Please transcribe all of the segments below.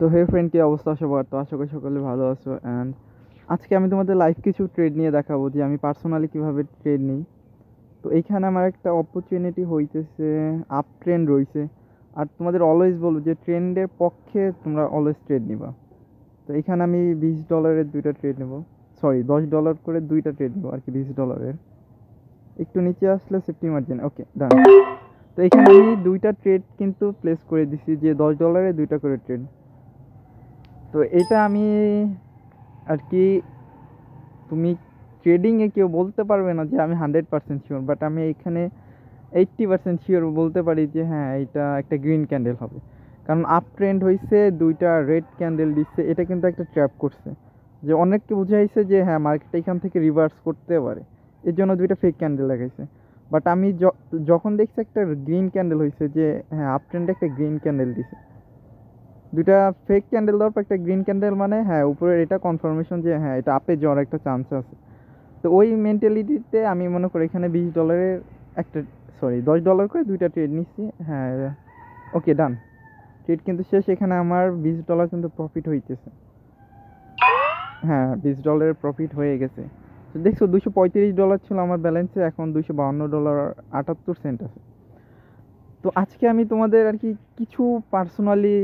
তো হে ফ্রেন্ড কি অবস্থা সবার তো আশা করি সকলে ভালো আছো অ্যান্ড আজকে আমি তোমাদের লাইভ কিছু ট্রেড নিয়ে দেখাবো যে আমি পার্সোনালি কীভাবে ট্রেড নিই তো এইখানে আমার একটা অপরচুনিটি হইতেছে আপ ট্রেন্ড রয়েছে আর তোমাদের অলওয়েজ বলবো যে ট্রেন্ডের পক্ষে তোমরা অলওয়েজ ট্রেড নিবা তো এখানে আমি বিশ ডলারের দুইটা ট্রেড নেবো সরি দশ ডলার করে দুইটা ট্রেড নেবো আর কি বিশ ডলারের একটু নিচে আসলে সেফটি মার্জিন ওকে ডান তো এখানে আমি দুইটা ট্রেড কিন্তু প্লেস করে দিছি যে দশ ডলারে দুইটা করে ট্রেড তো এটা আমি আর কি তুমি ট্রেডিংয়ে কেউ বলতে পারবে না যে আমি হান্ড্রেড পার্সেন্ট শিওর বাট আমি এখানে এইট্টি পার্সেন্ট শিওর বলতে পারি যে হ্যাঁ এটা একটা গ্রিন ক্যান্ডেল হবে কারণ আপ ট্রেন্ড হয়েছে দুইটা রেড ক্যান্ডেল দিচ্ছে এটা কিন্তু একটা ট্র্যাপ করছে যে অনেককে বুঝাইছে যে হ্যাঁ মার্কেট এখান থেকে রিভার্স করতে পারে এর জন্য দুইটা ফেক ক্যান্ডেল দেখাইছে বাট আমি যখন দেখছি একটা গ্রিন ক্যান্ডেল হয়েছে যে হ্যাঁ আপ ট্রেন্ডে একটা গ্রিন ক্যান্ডেল দিছে দুইটা ফেক ক্যান্ডেল দরকার একটা গ্রিন ক্যান্ডেল মানে হ্যাঁ উপরে এটা কনফার্মেশন যে হ্যাঁ এটা আপে যাওয়ার একটা চান্স আছে তো ওই মেন্টালিটিতে আমি মনে করি এখানে বিশ ডলারের একটা সরি দশ ডলার করে দুইটা ট্রেড নিচ্ছি হ্যাঁ ওকে ডান ট্রেড কিন্তু শেষ এখানে আমার বিশ ডলার কিন্তু প্রফিট হইতেছে হ্যাঁ বিশ ডলারের প্রফিট হয়ে গেছে তো দেখছো দুশো পঁয়ত্রিশ ডলার ছিল আমার ব্যালেন্সে এখন দুশো বাহান্ন ডলার আটাত্তর সেন্ট আছে তো আজকে আমি তোমাদের আর কি কিছু পার্সোনালি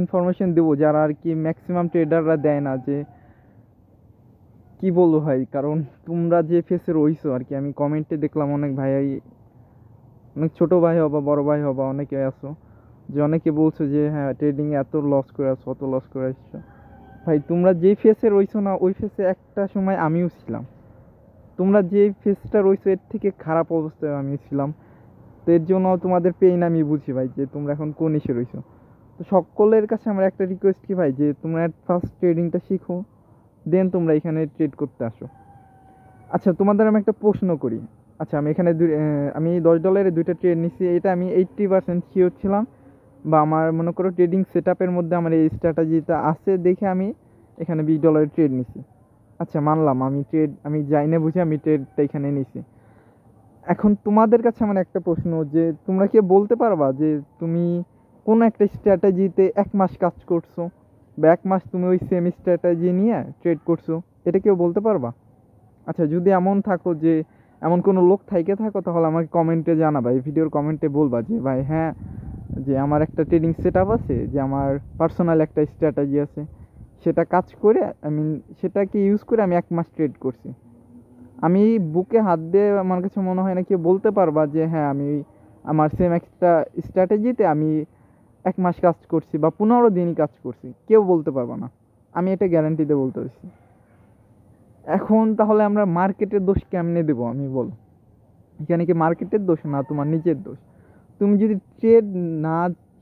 ইনফরমেশন দেবো যারা আর কি ম্যাক্সিমাম ট্রেডাররা দেয় না যে কি বলবো ভাই কারণ তোমরা যে ফেসে রইছো আর কি আমি কমেন্টে দেখলাম অনেক ভাই অনেক ছোট ভাই হবা বড় ভাই হবা অনেকে আসো যে অনেকে বলছো যে হ্যাঁ ট্রেডিংয়ে এত লস করে আসছো অত লস করে আসছো ভাই তোমরা যে ফেসে রইছো না ওই ফেসে একটা সময় আমিও ছিলাম তোমরা যে ফেসটা রয়েছো এর থেকে খারাপ অবস্থায় আমি ছিলাম তো এর জন্য তোমাদের পেইন আমি বুঝি ভাই যে তোমরা এখন কোন ইসে রয়েছো তো সকলের কাছে আমার একটা রিকোয়েস্ট কি ভাই যে তোমরা ফার্স্ট ট্রেডিংটা শিখো দেন তোমরা এখানে ট্রেড করতে আসো আচ্ছা তোমাদের আমি একটা প্রশ্ন করি আচ্ছা আমি এখানে আমি দশ ডলারের দুইটা ট্রেড নিছি এটা আমি এইট্টি পার্সেন্ট শিওর ছিলাম বা আমার মনে করো ট্রেডিং সেট আপের মধ্যে আমার এই স্ট্র্যাটাজিটা আছে দেখে আমি এখানে বিশ ডলারের ট্রেড নিছি আচ্ছা মানলাম আমি ট্রেড আমি যাই না বুঝি আমি ট্রেডটা এখানে নিছি এখন তোমাদের কাছে আমার একটা প্রশ্ন যে তোমরা কি বলতে পারবা যে তুমি কোনো একটা স্ট্র্যাটাজিতে এক মাস কাজ করছো বা এক মাস তুমি ওই সেম স্ট্র্যাটাজি নিয়ে ট্রেড করছো এটা কেউ বলতে পারবা আচ্ছা যদি এমন থাকো যে এমন কোনো লোক থাইকে থাকো তাহলে আমাকে কমেন্টে জানাবা এই ভিডিওর কমেন্টে বলবা যে ভাই হ্যাঁ যে আমার একটা ট্রেডিং সেট আছে যে আমার পার্সোনাল একটা স্ট্র্যাটেজি আছে সেটা কাজ করে আই মিন সেটাকে ইউজ করে আমি এক মাস ট্রেড করছি আমি বুকে হাত দিয়ে আমার কাছে মনে হয় না কেউ বলতে পারবা যে হ্যাঁ আমি আমার সেম একটা স্ট্র্যাটেজিতে আমি এক মাস কাজ করছি বা পনেরো দিনই কাজ করছি কেউ বলতে পারবো না আমি এটা গ্যারান্টিতে বলতে পারছি এখন তাহলে আমরা মার্কেটের দোষ কেমনে দেবো আমি বলো এখানে কি মার্কেটের দোষ না তোমার নিজের দোষ তুমি যদি ট্রেড না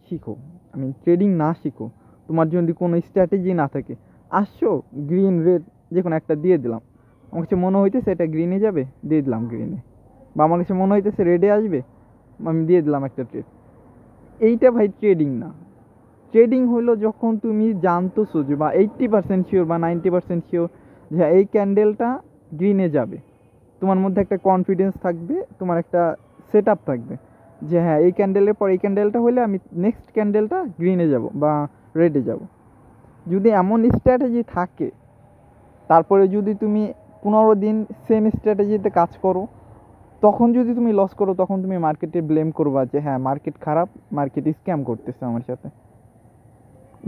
শিখো আমি ট্রেডিং না শিখো তোমার যদি কোনো স্ট্র্যাটেজি না থাকে আসছো গ্রিন রেড যে কোনো একটা দিয়ে দিলাম আমার কাছে মনে হইতেছে এটা গ্রিনে যাবে দিয়ে দিলাম গ্রিনে বা আমার কাছে মনে হইতেছে রেডে আসবে আমি দিয়ে দিলাম একটা ট্রেড এইটা ভাই ট্রেডিং না ট্রেডিং হলো যখন তুমি জানতেছো যে বা এইট্টি পার্সেন্ট শিওর বা নাইনটি পার্সেন্ট শিওর যে এই ক্যান্ডেলটা গ্রিনে যাবে তোমার মধ্যে একটা কনফিডেন্স থাকবে তোমার একটা সেট আপ থাকবে যে হ্যাঁ এই ক্যান্ডেলের পর এই ক্যান্ডেলটা হলে আমি নেক্সট ক্যান্ডেলটা গ্রিনে যাব বা রেডে যাব যদি এমন স্ট্র্যাটেজি থাকে তারপরে যদি তুমি পনেরো দিন সেম স্ট্র্যাটেজিতে কাজ করো তখন যদি তুমি লস করো তখন তুমি মার্কেটে ব্লেম করবা যে হ্যাঁ মার্কেট খারাপ মার্কেট স্ক্যাম করতেছে আমার সাথে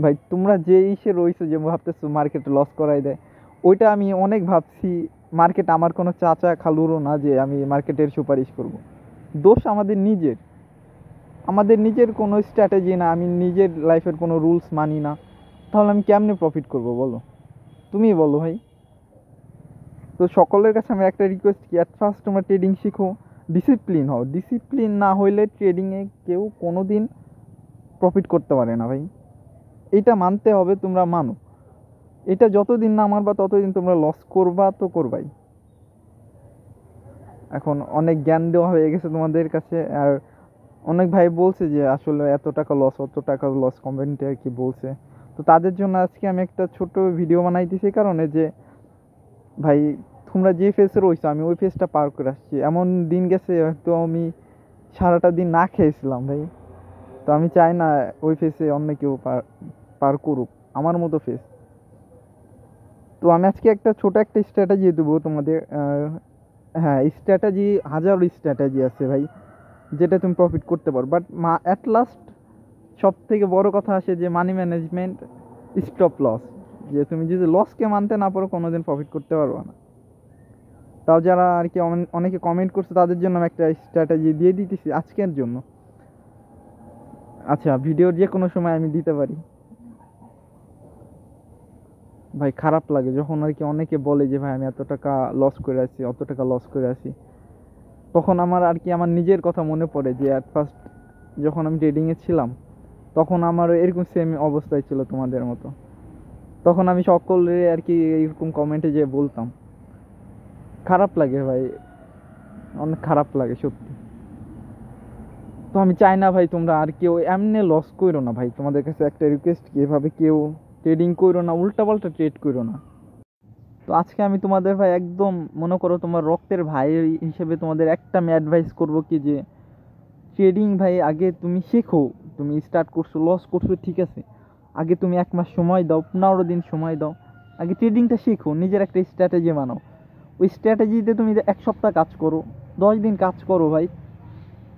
ভাই তোমরা যে ইসে রয়েছো যে ভাবতেছো মার্কেট লস করাই দেয় ওইটা আমি অনেক ভাবছি মার্কেট আমার কোনো চাচা খালুরও না যে আমি মার্কেটের সুপারিশ করব। দোষ আমাদের নিজের আমাদের নিজের কোনো স্ট্র্যাটেজি না আমি নিজের লাইফের কোনো রুলস মানি না তাহলে আমি কেমনে প্রফিট করব বলো তুমি বলো ভাই তো সকলের কাছে আমি একটা রিকোয়েস্ট কি অ্যাট ফার্স্ট তোমরা ট্রেডিং শিখো ডিসিপ্লিন হও ডিসিপ্লিন না হইলে ট্রেডিংয়ে কেউ কোনো দিন প্রফিট করতে পারে না ভাই এটা মানতে হবে তোমরা মানো এটা যতদিন না মানবা ততদিন তোমরা লস করবা তো করবাই এখন অনেক জ্ঞান দেওয়া হয়ে গেছে তোমাদের কাছে আর অনেক ভাই বলছে যে আসলে এত টাকা লস অত টাকা লস কমেন্টে আর কি বলছে তো তাদের জন্য আজকে আমি একটা ছোট ভিডিও বানাইতেছি কারণে যে ভাই তোমরা যে ফেসে রয়েছো আমি ওই ফেসটা পার করে আসছি এমন দিন গেছে হয়তো আমি সারাটা দিন না খেয়েছিলাম ভাই তো আমি চাই না ওই ফেসে অন্য কেউ পার পার করুক আমার মতো ফেস তো আমি আজকে একটা ছোট একটা স্ট্র্যাটাজি দেবো তোমাদের হ্যাঁ স্ট্র্যাটাজি হাজারো স্ট্র্যাটাজি আছে ভাই যেটা তুমি প্রফিট করতে পারো বাট মা অ্যাট লাস্ট সব থেকে বড় কথা আসে যে মানি ম্যানেজমেন্ট স্টপ লস যে তুমি যদি লসকে মানতে না পারো কোনো দিন প্রফিট করতে পারবো না তাও যারা আর কি অনেকে কমেন্ট করছে তাদের জন্য আমি একটা স্ট্র্যাটেজি দিয়ে দিতেছি আজকের জন্য আচ্ছা ভিডিওর যে কোনো সময় আমি দিতে পারি ভাই খারাপ লাগে যখন আর কি অনেকে বলে যে ভাই আমি এত টাকা লস করে আসি অত টাকা লস করে আসি তখন আমার আর কি আমার নিজের কথা মনে পড়ে যে অ্যাট ফার্স্ট যখন আমি ট্রেডিংয়ে ছিলাম তখন আমারও এরকম সেম অবস্থায় ছিল তোমাদের মতো তখন আমি সকলে আর কি এরকম কমেন্টে যে বলতাম খারাপ লাগে ভাই অনেক খারাপ লাগে সত্যি তো আমি চাই না ভাই তোমরা আর কেউ এমনি লস করো না ভাই তোমাদের কাছে একটা রিকোয়েস্ট কি এভাবে কেউ ট্রেডিং করো না উল্টাপাল্টা ট্রেড করো না তো আজকে আমি তোমাদের ভাই একদম মনে করো তোমার রক্তের ভাই হিসেবে তোমাদের একটা আমি অ্যাডভাইস করবো কি যে ট্রেডিং ভাই আগে তুমি শেখো তুমি স্টার্ট করছো লস করছো ঠিক আছে আগে তুমি এক মাস সময় দাও পনেরো দিন সময় দাও আগে ট্রেডিংটা শিখো নিজের একটা স্ট্র্যাটেজি বানাও ওই স্ট্র্যাটেজিতে তুমি এক সপ্তাহ কাজ করো দশ দিন কাজ করো ভাই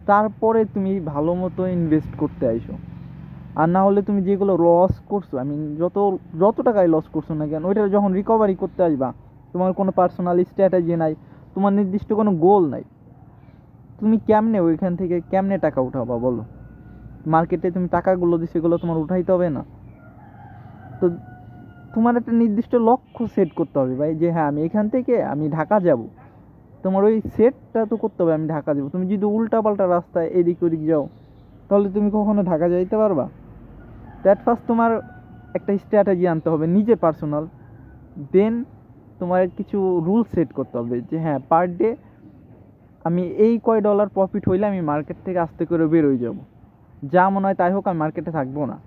তারপরে তুমি ভালো মতো ইনভেস্ট করতে আইসো আর না হলে তুমি যেগুলো লস করছো আমি যত যত টাকায় লস করছো না কেন ওইটা যখন রিকভারি করতে আসবা তোমার কোনো পার্সোনাল স্ট্র্যাটেজি নাই তোমার নির্দিষ্ট কোনো গোল নাই তুমি কেমনে ওইখান থেকে কেমনে টাকা উঠাবা বলো মার্কেটে তুমি টাকাগুলো দিয়ে সেগুলো তোমার উঠাইতে হবে না তো তোমার একটা নির্দিষ্ট লক্ষ্য সেট করতে হবে ভাই যে হ্যাঁ আমি এখান থেকে আমি ঢাকা যাব তোমার ওই সেটটা তো করতে হবে আমি ঢাকা যাবো তুমি যদি উল্টাপাল্টা রাস্তায় এদিক ওদিক যাও তাহলে তুমি কখনো ঢাকা যাইতে পারবা দ্যাট ফার্স্ট তোমার একটা স্ট্র্যাটেজি আনতে হবে নিজে পার্সোনাল দেন তোমার কিছু রুল সেট করতে হবে যে হ্যাঁ পার ডে আমি এই কয় ডলার প্রফিট হইলে আমি মার্কেট থেকে আস্তে করে বেরোয় যাব যা মনে হয় তাই হোক আমি মার্কেটে থাকবো না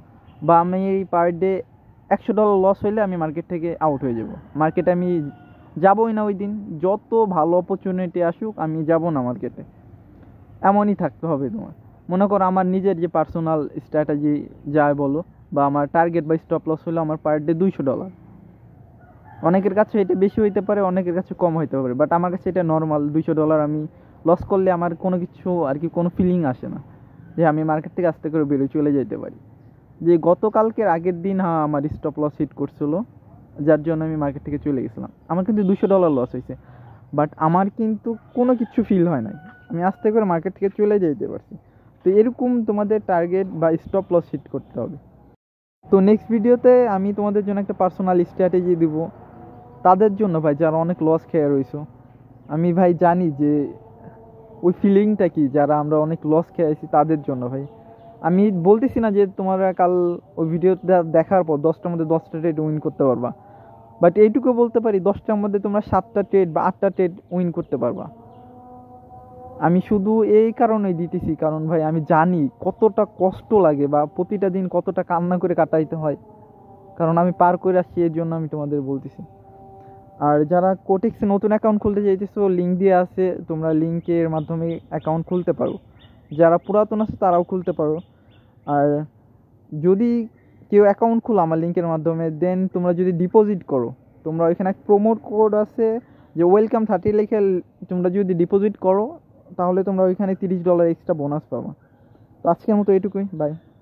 বা আমি এই পার ডে একশো ডলার লস হইলে আমি মার্কেট থেকে আউট হয়ে যাব মার্কেটে আমি যাবই না ওই দিন যত ভালো অপরচুনিটি আসুক আমি যাব না মার্কেটে এমনই থাকতে হবে তোমার মনে করো আমার নিজের যে পার্সোনাল স্ট্র্যাটেজি যায় বলো বা আমার টার্গেট বা স্টপ লস হলো আমার পার ডে দুইশো ডলার অনেকের কাছে এটা বেশি হইতে পারে অনেকের কাছে কম হইতে পারে বাট আমার কাছে এটা নর্মাল দুইশো ডলার আমি লস করলে আমার কোনো কিছু আর কি কোনো ফিলিং আসে না যে আমি মার্কেট থেকে আস্তে করে বেরোয় চলে যেতে পারি যে গতকালকের আগের দিন হ্যাঁ আমার স্টপ লস হিট করছিল যার জন্য আমি মার্কেট থেকে চলে গেছিলাম আমার কিন্তু দুশো ডলার লস হয়েছে বাট আমার কিন্তু কোনো কিছু ফিল হয় নাই আমি আস্তে করে মার্কেট থেকে চলে যেতে পারছি তো এরকম তোমাদের টার্গেট বা স্টপ লস হিট করতে হবে তো নেক্সট ভিডিওতে আমি তোমাদের জন্য একটা পার্সোনাল স্ট্র্যাটেজি দিব তাদের জন্য ভাই যারা অনেক লস খেয়ে রয়েছো আমি ভাই জানি যে ওই ফিলিংটা কি যারা আমরা অনেক লস খেয়েছি তাদের জন্য ভাই আমি বলতেছি না যে তোমরা কাল ওই ভিডিওটা দেখার পর দশটার মধ্যে দশটা ট্রেড উইন করতে পারবা বাট এইটুকু বলতে পারি দশটার মধ্যে তোমরা সাতটা ট্রেড বা আটটা ট্রেড উইন করতে পারবা আমি শুধু এই কারণেই দিতেছি কারণ ভাই আমি জানি কতটা কষ্ট লাগে বা প্রতিটা দিন কতটা কান্না করে কাটাইতে হয় কারণ আমি পার করে আসছি এর জন্য আমি তোমাদের বলতেছি আর যারা কোটেক্সে নতুন অ্যাকাউন্ট খুলতে চাইতেছো লিঙ্ক দিয়ে আছে তোমরা লিঙ্কের মাধ্যমে অ্যাকাউন্ট খুলতে পারো যারা পুরাতন আছে তারাও খুলতে পারো আর যদি কেউ অ্যাকাউন্ট খোলো আমার লিঙ্কের মাধ্যমে দেন তোমরা যদি ডিপোজিট করো তোমরা ওইখানে এক প্রোমোট কোড আছে যে ওয়েলকাম থার্টি লেখে তোমরা যদি ডিপোজিট করো তাহলে তোমরা ওইখানে তিরিশ ডলার এক্সট্রা বোনাস পাবা তো আজকের মতো এটুকুই বাই